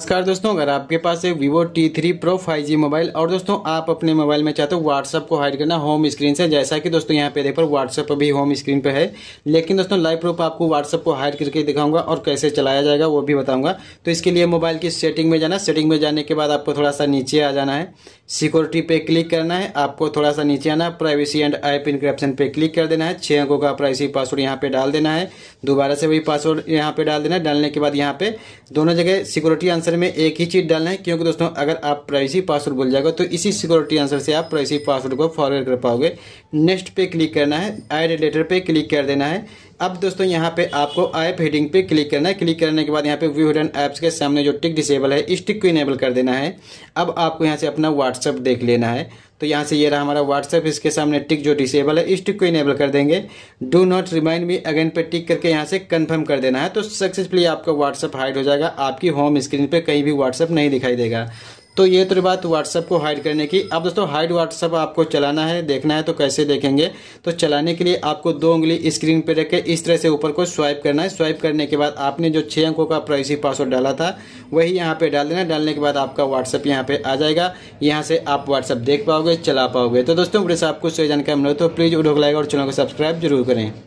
नमस्कार दोस्तों अगर आपके पास है Vivo T three pro five G mobile और दोस्तों आप अपने मोबाइल में चाहते हो व्हाट्सअप को हाइड करना होम स्क्रीन से जैसा कि दोस्तों यहाँ पे देख पर व्हाट्सअप अभी होम स्क्रीन पे है लेकिन दोस्तों लाइव प्रूफ आपको व्हाट्सअप को हाइड करके दिखाऊंगा और कैसे चलाया जाएगा वो भी बताऊंगा तो इसके लिए मोबाइल की सेटिंग में जाना सेटिंग में जाने के बाद आपको थोड़ा सा नीचे आ जाना है सिक्योरिटी पे क्लिक करना है आपको थोड़ा सा नीचे आना प्राइवेसी एंड पिन इंक्रिप्शन पे क्लिक कर देना है छह अंकों का प्राइवेसी पासवर्ड यहाँ पे डाल देना है दोबारा से वही पासवर्ड यहाँ पे डाल देना है डालने के बाद यहाँ पे दोनों जगह सिक्योरिटी आंसर में एक ही चीज़ डालना है क्योंकि दोस्तों अगर आप प्राइवेसी पासवर्ड बोल जाएगा तो इसी सिक्योरिटी आंसर से आप प्राइवेसी पासवर्ड को फॉरवर्ड कर पाओगे नेक्स्ट पे क्लिक करना है एड लेटर पे क्लिक कर देना है अब दोस्तों यहाँ पे आपको ऐप हेडिंग पे क्लिक करना है क्लिक करने के बाद यहाँ पे व्यू हिडन ऐप्स के सामने जो टिक डिसेबल है इस टिक को इनेबल कर देना है अब आपको यहाँ से अपना व्हाट्सअप देख लेना है तो यहाँ से ये रहा हमारा व्हाट्सअप इसके सामने टिक जो डिसेबल है इस टिक को इनेबल कर देंगे do not remind me again पे टिक करके यहाँ से कंफर्म कर देना है तो सक्सेसफुली आपका व्हाट्सअप हाइड हो जाएगा आपकी होम स्क्रीन पर कहीं भी व्हाट्सअप नहीं दिखाई देगा तो ये तो बात व्हाट्सअप को हाइड करने की अब दोस्तों हाइड व्हाट्सअप आपको चलाना है देखना है तो कैसे देखेंगे तो चलाने के लिए आपको दो उंगली स्क्रीन पर रखकर इस तरह से ऊपर को स्वाइप करना है स्वाइप करने के बाद आपने जो छः अंकों का प्राइवेसी पासवर्ड डाला था वही यहाँ पर डाल देना डालने के बाद आपका व्हाट्सअप यहाँ पर आ जाएगा यहाँ से आप व्हाट्सअप देख पाओगे चला पाओगे तो दोस्तों मेरे साथ कुछ जानकारी मिले तो प्लीज़ उठोग लाइक और चैनल को सब्सक्राइब जरूर करें